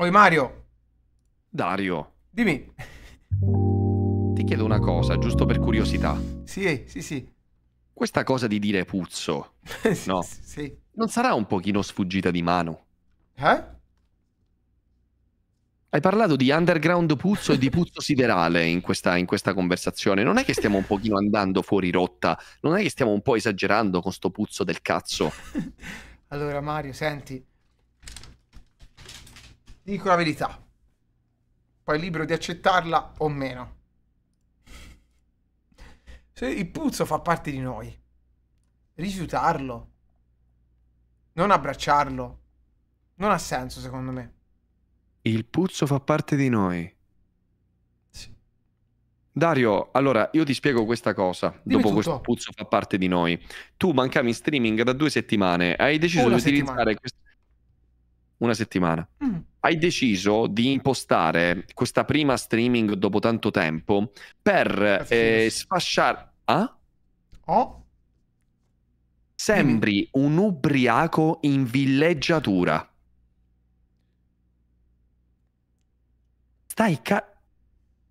Oi Mario. Dario. Dimmi. Ti chiedo una cosa, giusto per curiosità. Sì, sì, sì. Questa cosa di dire puzzo, sì, no? Sì. Non sarà un pochino sfuggita di mano? Eh? Hai parlato di underground puzzo e di puzzo siderale in questa, in questa, conversazione. Non è che stiamo un pochino andando fuori rotta? Non è che stiamo un po' esagerando con sto puzzo del cazzo? Allora Mario, senti, dico la verità. Poi libero di accettarla o meno. Se il puzzo fa parte di noi. Rifiutarlo. Non abbracciarlo. Non ha senso, secondo me. Il puzzo fa parte di noi. Dario, allora io ti spiego questa cosa. Dimmi dopo tutto. questo puzzo fa parte di noi. Tu mancavi in streaming da due settimane. Hai deciso Una di utilizzare questo una settimana. Mm. Hai deciso di impostare questa prima streaming dopo tanto tempo per eh, sfasciare... Ah? Oh? Sembri mm. un ubriaco in villeggiatura. Stai ca...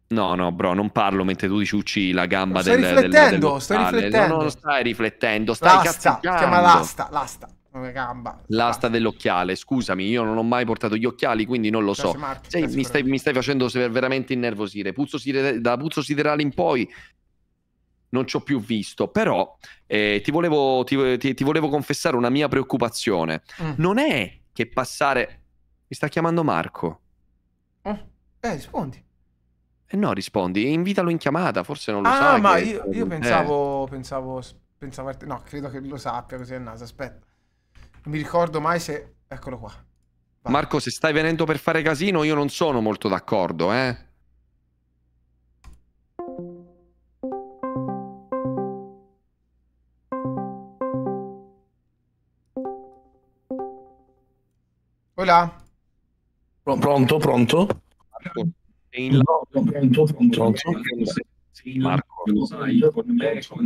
No, no, bro, non parlo mentre tu dici uccidi la gamba del... Riflettendo, del, del stai riflettendo, stai riflettendo. No, no, stai riflettendo, stai l'asta, cazzeggiando. Chiama l'asta, l'asta. Una gamba. L'asta ah. dell'occhiale, scusami, io non ho mai portato gli occhiali, quindi non lo so. Marchi, Sei, mi, stai, mi, stai, facendo veramente innervosire. Puzzo sider- da puzzo siderale in poi non ci ho più visto, però eh, ti, volevo, ti, ti, ti, volevo, confessare una mia preoccupazione. Mm. Non è che passare... Mi sta chiamando Marco. Eh, eh rispondi. Eh no, rispondi, invitalo in chiamata, forse non lo ah, sa. Ah, ma che... io, io, pensavo, eh. pensavo, pensavo, no, credo che lo sappia così a naso, aspetta. Non mi ricordo mai se... Eccolo qua. Vai. Marco, se stai venendo per fare casino, io non sono molto d'accordo, eh. Hola. Pronto, pronto? Marco, in là? No, pronto, pronto. pronto. Sei in là.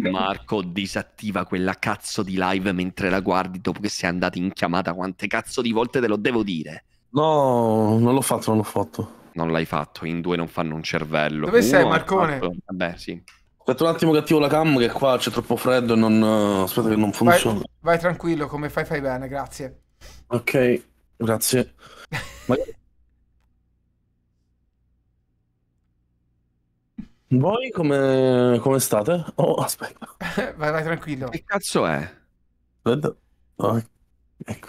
Marco disattiva quella cazzo di live mentre la guardi dopo che sei andato in chiamata. Quante cazzo di volte te lo devo dire? No, non l'ho fatto, non l'ho fatto. Non l'hai fatto, in due non fanno un cervello. Dove Uno sei, Marcone? Vabbè, sì. Aspetta un attimo che attivo la cam che qua c'è troppo freddo e non... Eh, aspetta che non funziona. Vai, vai tranquillo, come fai fai bene, grazie. Ok, grazie. Ma... Voi come, come state? Oh, aspetta. vai, vai, tranquillo. Che cazzo è? Aspetta. Oh, ecco.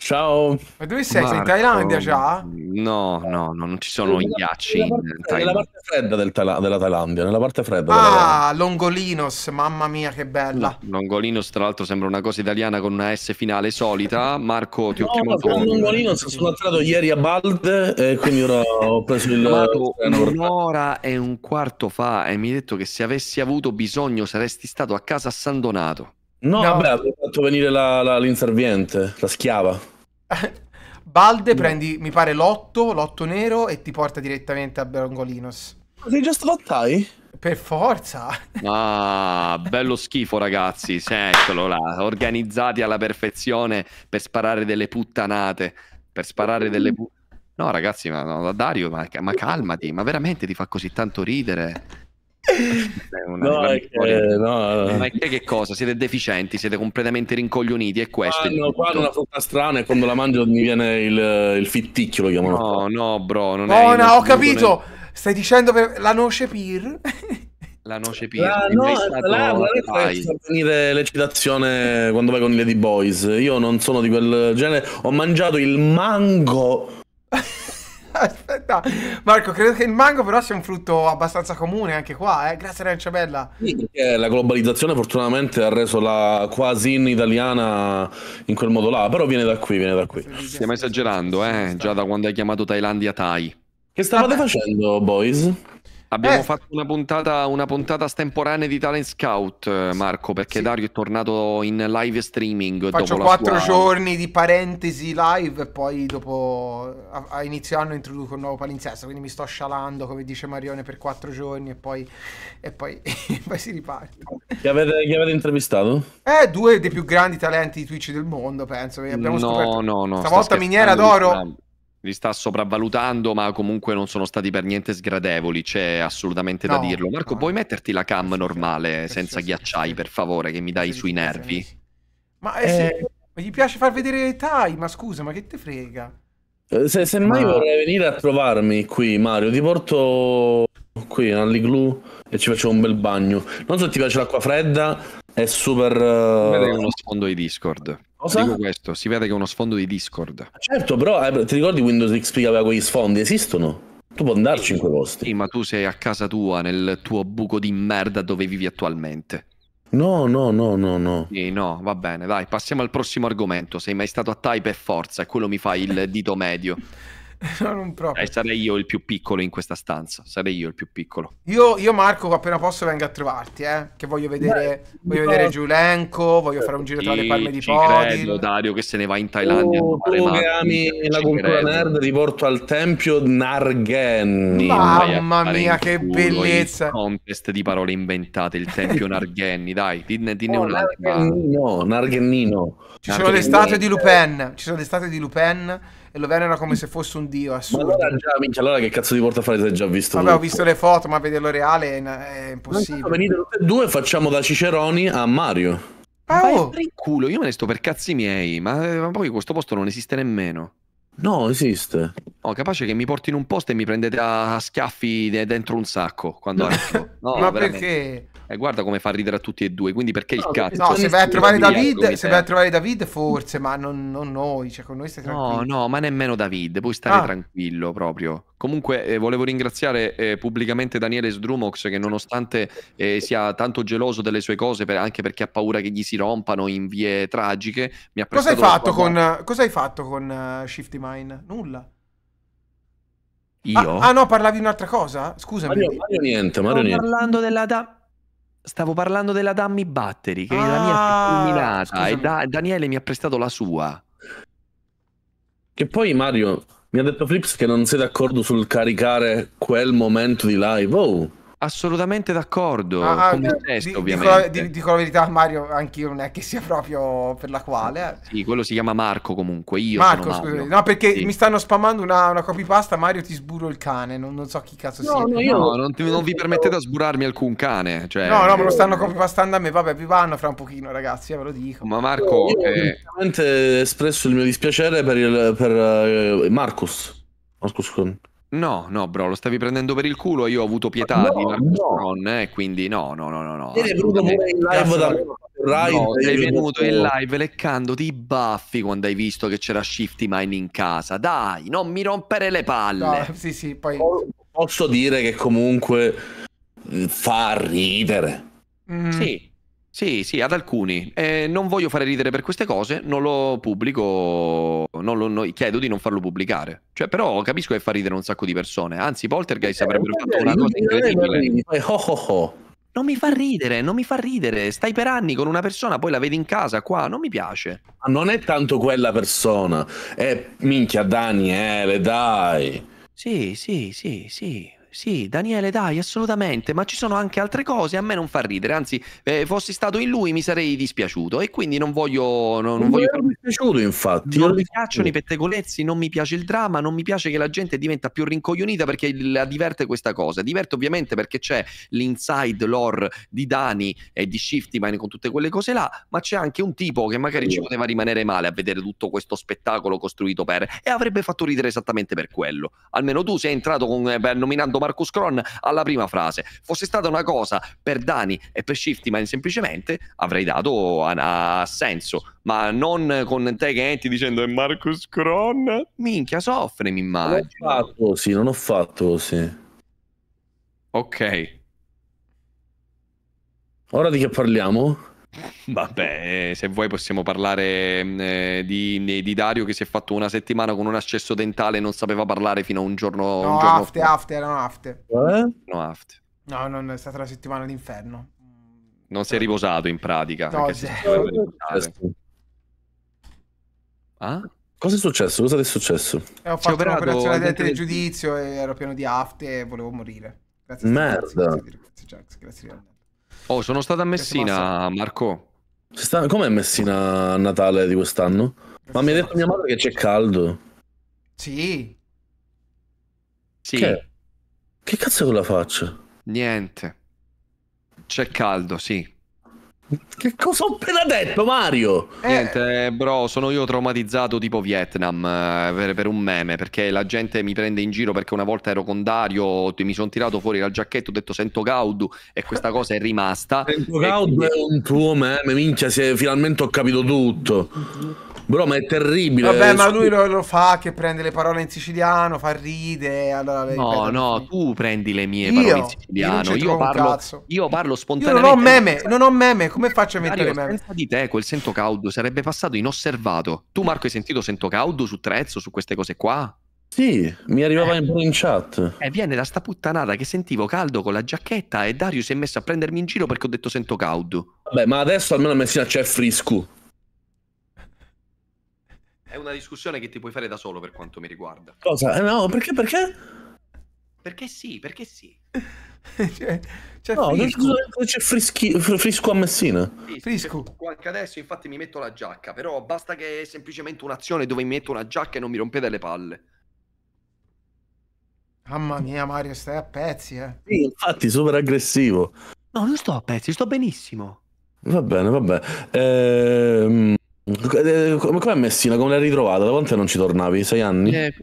Ciao. Ma dove sei? Marco. Sei in Thailandia già? No, no, no non ci sono nella, ghiacci nella parte, in Nella parte fredda del Thaila- della Thailandia, nella parte fredda. Ah, Longolinos, mamma mia che bella. Longolinos tra l'altro sembra una cosa italiana con una S finale solita. Marco, ti no, ho chiamato. No, Longolinos sono atterrato ieri a Bald e quindi ora ho preso il Marco, un'ora e un quarto fa e mi hai detto che se avessi avuto bisogno saresti stato a casa a San Donato. No, vabbè, no. fatto venire la, la, l'inserviente, la schiava. Balde, no. prendi, mi pare, l'otto, l'otto nero e ti porta direttamente a Bergolinos. Sei già slottai? Per forza. Ah, bello schifo, ragazzi. Eccolo là. Organizzati alla perfezione per sparare delle puttanate. Per sparare delle puttanate. No, ragazzi, ma no, Dario, ma, ma calmati, ma veramente ti fa così tanto ridere no, è che, no. Ma che, che cosa? Siete deficienti, siete completamente rincoglioniti, è questo. Ah, no, qua una frutta strana e quando la mangio mi viene il, il fitticchio, lo chiamano. No, no, bro, non oh, è... Oh, no, ho capito! È... Stai dicendo per la noce pir? la noce pir. La, no, stato... la, la, l'eccitazione quando vai con i Lady Boys. Io non sono di quel genere. Ho mangiato il mango realtà. Marco, credo che il mango però sia un frutto abbastanza comune anche qua, eh? grazie Aranciabella. Sì, la globalizzazione fortunatamente ha reso la quasin italiana in quel modo là, però viene da qui, viene da qui. Stiamo esagerando, eh? già da quando hai chiamato Thailandia Thai. Che stavate Vabbè. facendo, boys? Eh. Abbiamo eh. fatto una puntata, una puntata estemporanea di Talent Scout, eh, Marco, perché sì. Dario è tornato in live streaming. Faccio quattro sua... giorni di parentesi live e poi dopo a, a inizio anno introduco un nuovo palinsesto, quindi mi sto scialando, come dice Marione, per quattro giorni e poi, e poi, e poi si riparte. Chi avete, chi avete, intervistato? Eh, due dei più grandi talenti di Twitch del mondo, penso. Abbiamo no, scoperto. no, no. Stavolta miniera d'oro li sta sopravvalutando, ma comunque non sono stati per niente sgradevoli, c'è assolutamente no, da dirlo. Marco, no. puoi metterti la cam normale, senza ghiacciai, per favore, che mi dai sui nervi? Ma, eh, eh. Se, gli piace far vedere i Tai, ma scusa, ma che te frega? Eh, se, se mai ma... vorrei venire a trovarmi qui, Mario, ti porto qui all'igloo e ci faccio un bel bagno. Non so se ti piace l'acqua fredda, è super... Si vede eh, uno sfondo di Discord. Cosa? Dico questo, si vede che è uno sfondo di Discord. Ah, certo, però eh, ti ricordi Windows XP che aveva quegli sfondi? Esistono? Tu puoi andarci in quei posti. Sì, ma tu sei a casa tua, nel tuo buco di merda dove vivi attualmente. No, no, no, no, no. Sì, no, va bene, dai, passiamo al prossimo argomento. Sei mai stato a Type e forza, e quello mi fa il dito medio no, non proprio. Eh, sarei io il più piccolo in questa stanza. Sarei io il più piccolo. Io, io Marco, appena posso, vengo a trovarti. Eh? Che voglio vedere, Beh, voglio no. vedere Giulenco. Voglio fare un giro tra le palme di Podil. Dario che se ne va in oh, Thailandia. Oh, tu che ami la cultura nerd, ti porto al tempio Nargenni. Mamma mia, che bellezza! bellezza! contest di parole inventate. Il tempio Nargenni, dai, dinne, dinne oh, un altro. Nargennino, Narghennino. Ci sono le statue di Lupin. Ci sono le statue di Lupin e lo venera come se fosse un dio assurdo. Ma allora, già, minchia, allora che cazzo di portafare sei già visto? Vabbè, tutto. ho visto le foto, ma vederlo reale è, è impossibile. Venite tutte e due, facciamo da Ciceroni a Mario. Ah, oh. culo, io me ne sto per cazzi miei, ma, eh, ma poi questo posto non esiste nemmeno. No, esiste. Oh, capace che mi porti in un posto e mi prendete a schiaffi dentro un sacco quando No, ma veramente. perché? eh, guarda come fa a ridere a tutti e due, quindi perché no, il cazzo? No, se vai a trovare David, ecco, se vai a trovare David forse, ma non, non, noi, cioè con noi stai tranquillo. No, no, ma nemmeno David, puoi stare ah. tranquillo proprio. Comunque eh, volevo ringraziare eh, pubblicamente Daniele Sdrumox che nonostante eh, sia tanto geloso delle sue cose, per, anche perché ha paura che gli si rompano in vie tragiche, mi ha cosa hai, cosa hai fatto con uh, eh, Shifty Mine? Nulla. Io? Ah, ah no, parlavi di un'altra cosa? Scusami. Mario, Mario niente, Mario Sto niente. parlando della... Da- Stavo parlando della Dummy Battery, che ah, è la mia illuminata e da- Daniele mi ha prestato la sua. Che poi Mario mi ha detto Flips che non sei d'accordo sul caricare quel momento di live. Oh, Assolutamente d'accordo. Ah, ah come testo, ovviamente. Dico la, dico la, verità, Mario, anch'io non è che sia proprio per la quale. Eh. Sì, quello si chiama Marco comunque. Io Marco, scusate. No, perché sì. mi stanno spammando una, una copypasta. Mario, ti sburo il cane. Non, non so chi cazzo no, sia. No, io no, non, ti, non vi permettete a sburarmi alcun cane. Cioè... No, no, me lo stanno copypastando a me. Vabbè, vi vanno fra un pochino, ragazzi, eh, ve lo dico. Ma Marco. Io eh... ho espresso il mio dispiacere per, il, per eh, Marcus. Marcus Con. No, no, bro, lo stavi prendendo per il culo. Io ho avuto pietà no, di Armstrong, no. eh, quindi no, no, no, no. no. venuto in live no, sei venuto in live leccandoti i baffi quando hai visto che c'era Shifty Mine in casa. Dai, non mi rompere le palle. No, sì, sì, poi... Posso dire che comunque eh, fa ridere. Mm. Sì, sì, sì, ad alcuni. Eh, non voglio fare ridere per queste cose, non lo pubblico, non lo, no, chiedo di non farlo pubblicare. Cioè, però capisco che fa ridere un sacco di persone. Anzi, Poltergeist eh, avrebbero eh, fatto una eh, cosa eh, incredibile. Oh, oh, oh. Non mi fa ridere, non mi fa ridere. Stai per anni con una persona, poi la vedi in casa qua, non mi piace. Ma non è tanto quella persona. È minchia Daniele, dai. Sì, sì, sì, sì. Sì, Daniele, dai, assolutamente, ma ci sono anche altre cose, a me non fa ridere, anzi, eh, fossi stato in lui mi sarei dispiaciuto e quindi non voglio... No, non, non voglio farmi... dispiaciuto, infatti. Non mi piacciono i pettegolezzi, non mi piace il dramma, non mi piace che la gente diventa più rincoglionita perché la diverte questa cosa. Diverte ovviamente perché c'è l'inside lore di Dani e di Shifty Shiftyman con tutte quelle cose là, ma c'è anche un tipo che magari ci poteva rimanere male a vedere tutto questo spettacolo costruito per... e avrebbe fatto ridere esattamente per quello. Almeno tu sei entrato con, eh, nominando Marcus Cron alla prima frase. Fosse stata una cosa per Dani e per Shiftman semplicemente, avrei dato a, a senso ma non con te che entri dicendo è Marcus Cron. Minchia, soffre, mi immagino. Non ho fatto così, non ho fatto così. Ok. Ora di che parliamo? Vabbè, eh, se vuoi possiamo parlare mm, eh, di, di, Dario che si è fatto una settimana con un accesso dentale e non sapeva parlare fino a un giorno... No, un giorno after, fa. after, no, after. Eh? No, after. No, non è stata una settimana d'inferno. Non si è riposato in pratica. No, si ah? Cosa è successo? Cosa è successo? Eh, ho fatto un'operazione del telegiudizio e ero pieno di afte e volevo morire. Grazie Merda. Grazie, grazie, grazie, grazie, grazie. Oh, sono stato a Messina, Marco. Sta... Com'è Messina Natale di quest'anno? Ma mi ha detto mia madre che c'è caldo. Sì. Sì. Che, che cazzo è quella faccia? Niente. C'è caldo, sì. Che cosa ho appena detto, Mario? Eh. Niente, bro, sono io traumatizzato tipo Vietnam eh, per, per, un meme, perché la gente mi prende in giro perché una volta ero con Dario, mi sono tirato fuori dal giacchetto, ho detto sento Gaudu e questa cosa è rimasta. Sento Gaudu quindi... è un tuo meme, minchia, se finalmente ho capito tutto. Bro, ma è terribile. Vabbè, ma lui lo, lo, fa che prende le parole in siciliano, fa ride. Allora, no, no, tu prendi le mie io? parole in siciliano. Io, io parlo, io parlo spontaneamente. Io non ho meme, non ho meme. Come faccio a mettere Dario, meme? Senza di te, quel sento caudo sarebbe passato inosservato. Tu, Marco, hai sentito sento caudo su Trezzo, su queste cose qua? Sì, mi arrivava eh, in chat. E eh, viene da sta puttanata che sentivo caldo con la giacchetta e Dario si è messo a prendermi in giro perché ho detto sento caudo. Vabbè, ma adesso almeno a Messina c'è Frisco. È una discussione che ti puoi fare da solo per quanto mi riguarda. Cosa? Eh, no, perché? Perché? Perché sì, perché sì. cioè, cioè no, frisco. c'è frischi, Frisco a Messina. Sì, frisco. Anche adesso, infatti, mi metto la giacca. Però basta che è semplicemente un'azione dove mi metto una giacca e non mi rompete le palle. Mamma mia, Mario, stai a pezzi, eh. Sì, infatti, super aggressivo. No, non sto a pezzi, sto benissimo. Va bene, va bene. Ehm, eh, come, è Messina? Come l'hai ritrovata? Da quanto non ci tornavi? Sei anni? Eh,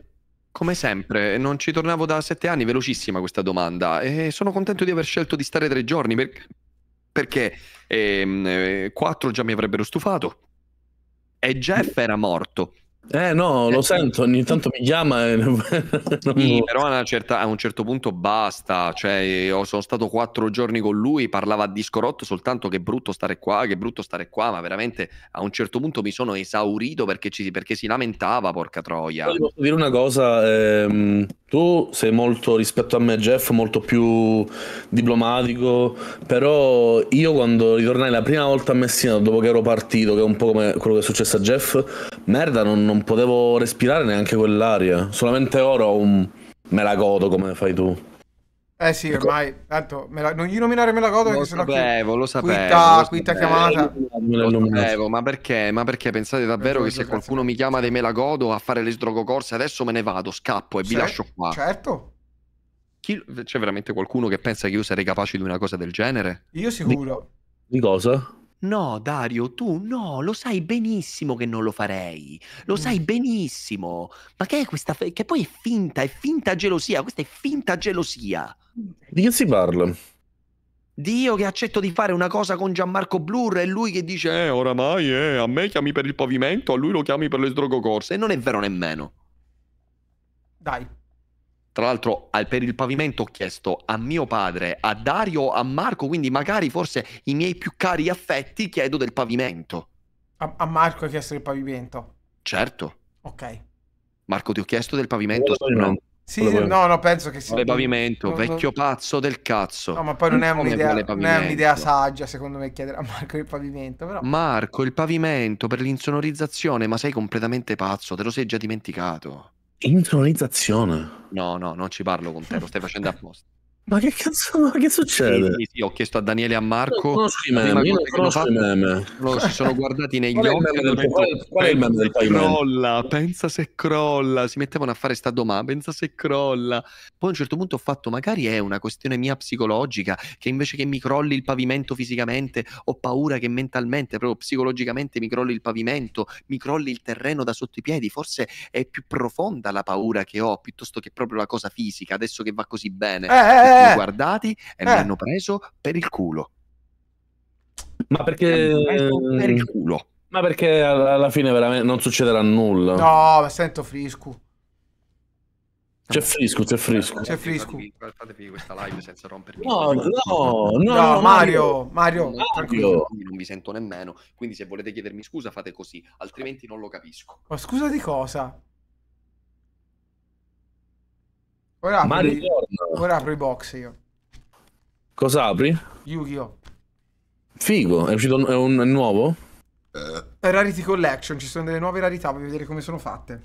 come sempre, non ci tornavo da sette anni, velocissima questa domanda. E sono contento di aver scelto di stare tre giorni perché, perché ehm, eh, quattro già mi avrebbero stufato. E Jeff era morto. Eh no, lo eh, sento, ogni tanto mi chiama. E... sì, però a, certa, a, un certo punto basta. Cioè, sono stato quattro giorni con lui, parlava a disco rotto soltanto che brutto stare qua, che brutto stare qua, ma veramente a un certo punto mi sono esaurito perché, ci, perché si lamentava, porca troia. Ti posso dire una cosa, ehm, tu sei molto, rispetto a me Jeff, molto più diplomatico, però io quando ritornai la prima volta a Messina, dopo che ero partito, che è un po' come quello che è successo a Jeff, merda, non, non non potevo respirare neanche quell'aria. Solamente ora ho un... me la godo come fai tu. Eh sì, ecco. ormai, tanto, me la... non gli nominare me la godo perché sennò... Lo sapevo, lo sapevo. Quitta, chiamata. Lo sapevo, ma perché? Ma perché pensate davvero che se qualcuno mi chiama dei me la godo a fare le sdrogocorse adesso me ne vado, scappo e vi lascio qua? Certo. C'è veramente qualcuno che pensa che io sarei capace di una cosa del genere? Io sicuro. di cosa? No, Dario, tu no, lo sai benissimo che non lo farei. Lo mm. sai benissimo. Ma che è questa fe- che poi è finta, è finta gelosia, questa è finta gelosia. Di che si parla? Di io che accetto di fare una cosa con Gianmarco Blur e lui che dice "Eh, oramai eh, a me chiami per il pavimento, a lui lo chiami per le sdrogocorse". E non è vero nemmeno. Dai, tra l'altro per il pavimento ho chiesto a mio padre, a Dario, a Marco, quindi magari forse i miei più cari affetti chiedo del pavimento. A, a Marco hai chiesto del pavimento? Certo. Ok. Marco ti ho chiesto del pavimento? No. Sì, no, no, penso che sia. Sì. pavimento, non, vecchio pazzo del cazzo. No, ma poi non è un'idea, non è un'idea saggia, secondo me, chiedere a Marco il pavimento. Però... Marco, il pavimento per l'insonorizzazione, ma sei completamente pazzo, te lo sei già dimenticato. Intronizzazione. No, no, non ci parlo con te, lo stai facendo apposta. Ma che cazzo, ma che succede? Sì, sì, sì, ho chiesto a Daniele e a Marco. Non conosco i meme, io non conosco i meme. Loro si sono guardati negli qual occhi. del, detto, qual, qual è il meme del paio? Crolla, pensa se crolla. Si mettevano a fare sta domanda, pensa se crolla. Poi a un certo punto ho fatto, magari è una questione mia psicologica, che invece che mi crolli il pavimento fisicamente, ho paura che mentalmente, proprio psicologicamente mi crolli il pavimento, mi crolli il terreno da sotto i piedi. Forse è più profonda la paura che ho, piuttosto che proprio la cosa fisica, adesso che va così bene. Eh, eh, eh eh. mi guardati e eh. mi hanno preso per il culo. Ma perché... Per il culo. Ma perché alla fine veramente non succederà nulla. No, ma sento Frisco. C'è Frisco, c'è Frisco. C'è Frisco. Fatevi questa live senza rompermi. No, no, no, no Mario, Mario, Mario. Non mi sento nemmeno, quindi se volete chiedermi scusa fate così, altrimenti non lo capisco. Ma scusa di cosa? Ora apro, Mario i... Ora apro i box io. Cosa apri? Yu-Gi-Oh! Figo, è uscito è un, è nuovo? Eh, Rarity Collection, ci sono delle nuove rarità, voglio vedere come sono fatte.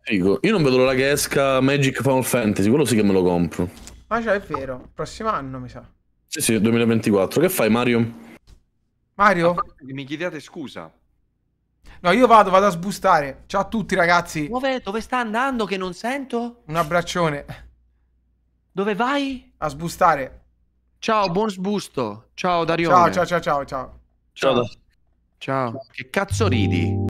Figo, io non vedo l'ora che esca Magic Final Fantasy, quello sì che me lo compro. Ma ah, già è vero, prossimo anno mi sa. Sì, sì, 2024. Che fai Mario? Mario? Mi chiedete scusa. No, io vado, vado a sbustare. Ciao a tutti ragazzi. Dove, dove sta andando che non sento? Un abbraccione. Dove vai? A sbustare. Ciao, buon sbusto. Ciao Dario. Ciao, ciao, ciao, ciao, ciao. Ciao. Ciao. Che cazzo ridi?